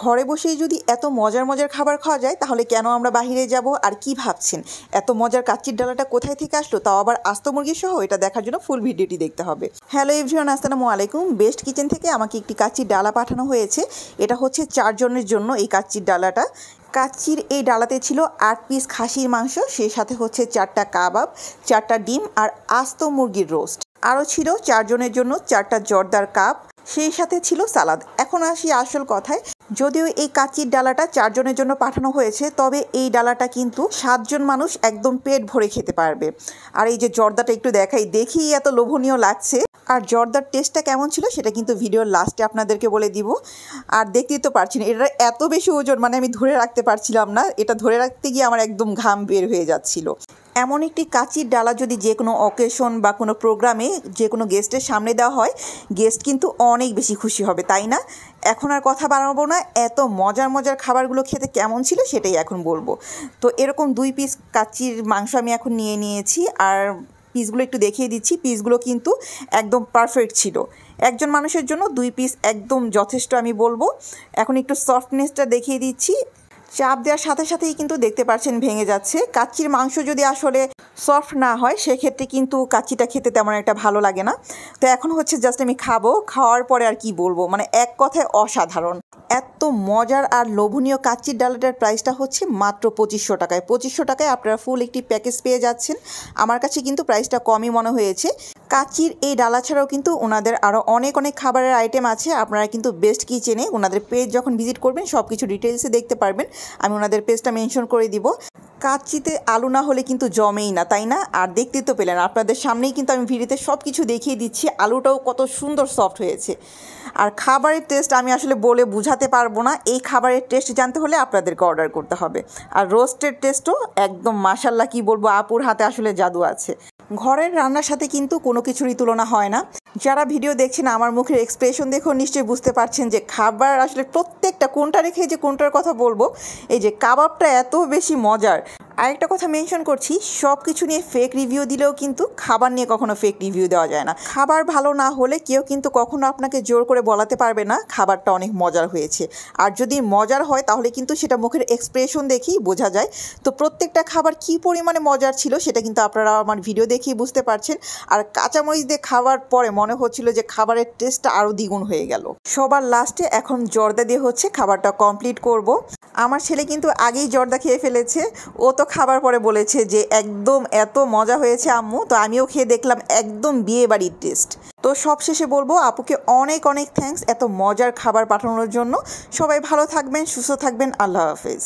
ঘরে বসেই যদি এত মজার মজার খাবার খাওয়া যায় তাহলে কেন আমরা বাহিরে যাব আর কি ভাবছেন এত মজার কাচির ডালাটা কোথায় থেকে আসলো তাও আবার আস্ত মুরগি সহ এটা দেখার জন্য ফুল ভিডিওটি দেখতে হবে হ্যালো এভরিওয়ান আসসালামু আলাইকুম বেস্ট কিচেন থেকে আমাকে একটি কাচ্চির ডালা পাঠানো হয়েছে এটা হচ্ছে চারজনের জন্য এই কাচ্চির ডালাটা কাচ্চির এই ডালাতে ছিল আট পিস খাসির মাংস সেই সাথে হচ্ছে চারটা কাবাব চারটা ডিম আর আস্ত মুরগির রোস্ট আরও ছিল চারজনের জন্য চারটা জর্দার কাপ সেই সাথে ছিল সালাদ এখন আসি আসল কথায় যদিও এই কাচির ডালাটা চারজনের জন্য পাঠানো হয়েছে তবে এই ডালাটা কিন্তু সাতজন মানুষ একদম পেট ভরে খেতে পারবে আর এই যে জর্দাটা একটু দেখাই দেখি এত লোভনীয় লাগছে আর জর্দার টেস্টটা কেমন ছিল সেটা কিন্তু ভিডিওর লাস্টে আপনাদেরকে বলে দিব আর দেখতেই তো পারছি না এটা এত বেশি ওজন মানে আমি ধরে রাখতে পারছিলাম না এটা ধরে রাখতে গিয়ে আমার একদম ঘাম বের হয়ে যাচ্ছিল এমন একটি কাঁচির ডালা যদি যে কোনো অকেশন বা কোনো প্রোগ্রামে যে কোনো গেস্টের সামনে দেওয়া হয় গেস্ট কিন্তু অনেক বেশি খুশি হবে তাই না এখন আর কথা বাড়াবো না এত মজার মজার খাবারগুলো খেতে কেমন ছিল সেটাই এখন বলবো তো এরকম দুই পিস কাচির মাংস আমি এখন নিয়ে নিয়েছি আর পিসগুলো একটু দেখিয়ে দিচ্ছি পিসগুলো কিন্তু একদম পারফেক্ট ছিল একজন মানুষের জন্য দুই পিস একদম যথেষ্ট আমি বলবো এখন একটু সফটনেসটা দেখিয়ে দিচ্ছি চাপ দেওয়ার সাথে সাথেই কিন্তু দেখতে পাচ্ছেন ভেঙে যাচ্ছে কাচির মাংস যদি আসলে সফট না হয় সেক্ষেত্রে কিন্তু কাচিটা খেতে তেমন একটা ভালো লাগে না তো এখন হচ্ছে জাস্ট আমি খাবো খাওয়ার পরে আর কি বলবো মানে এক কথায় অসাধারণ এত মজার আর লোভনীয় কাচ্চির ডালাটার প্রাইসটা হচ্ছে মাত্র পঁচিশশো টাকায় পঁচিশশো টাকায় আপনারা ফুল একটি প্যাকেজ পেয়ে যাচ্ছেন আমার কাছে কিন্তু প্রাইসটা কমই মনে হয়েছে কাচির এই ডালা ছাড়াও কিন্তু ওনাদের আরও অনেক অনেক খাবারের আইটেম আছে আপনারা কিন্তু বেস্ট কিচেনে ওনাদের পেজ যখন ভিজিট করবেন সব কিছু ডিটেলসে দেখতে পারবেন আমি ওনাদের পেজটা মেনশন করে দিব কাচ্চিতে আলু না হলে কিন্তু জমেই না তাই না আর দেখতে তো পেলেন আপনাদের সামনেই কিন্তু আমি ভিডিওতে সব কিছু দেখিয়ে দিচ্ছি আলুটাও কত সুন্দর সফট হয়েছে আর খাবারের টেস্ট আমি আসলে বলে বুঝাতে পারবো না এই খাবারের টেস্ট জানতে হলে আপনাদেরকে অর্ডার করতে হবে আর রোস্টের টেস্টও একদম মাসাল্লা কি বলবো আপুর হাতে আসলে জাদু আছে ঘরের রান্নার সাথে কিন্তু কোনো কিছুরই তুলনা হয় না যারা ভিডিও দেখছেন আমার মুখের এক্সপ্রেশন দেখেও নিশ্চয়ই বুঝতে পারছেন যে খাবার আসলে প্রত্যেকটা কোনটা রেখে যে কোনটার কথা বলবো এই যে কাবাবটা এত বেশি মজার আরেকটা কথা মেনশন করছি সব কিছু নিয়ে ফেক রিভিউ দিলেও কিন্তু খাবার নিয়ে কখনো ফেক রিভিউ দেওয়া যায় না খাবার ভালো না হলে কেউ কিন্তু কখনো আপনাকে জোর করে বলাতে পারবে না খাবারটা অনেক মজার হয়েছে আর যদি মজার হয় তাহলে কিন্তু সেটা মুখের এক্সপ্রেশন দেখেই বোঝা যায় তো প্রত্যেকটা খাবার কি পরিমাণে মজার ছিল সেটা কিন্তু আপনারা আমার ভিডিও দেখেই বুঝতে পারছেন আর কাঁচামরিচ দিয়ে খাওয়ার পরে মনে হচ্ছিল যে খাবারের টেস্টটা আরও দ্বিগুণ হয়ে গেল সবার লাস্টে এখন জর্দা দিয়ে হচ্ছে খাবারটা কমপ্লিট করব আমার ছেলে কিন্তু আগেই জর্দা খেয়ে ফেলেছে ও তো খাবার পরে বলেছে যে একদম এত মজা হয়েছে আম্মু তো আমিও খেয়ে দেখলাম একদম বিয়ে বাড়ির টেস্ট তো সব শেষে বলবো আপুকে অনেক অনেক থ্যাংকস এত মজার খাবার পাঠানোর জন্য সবাই ভালো থাকবেন সুস্থ থাকবেন আল্লাহ হাফেজ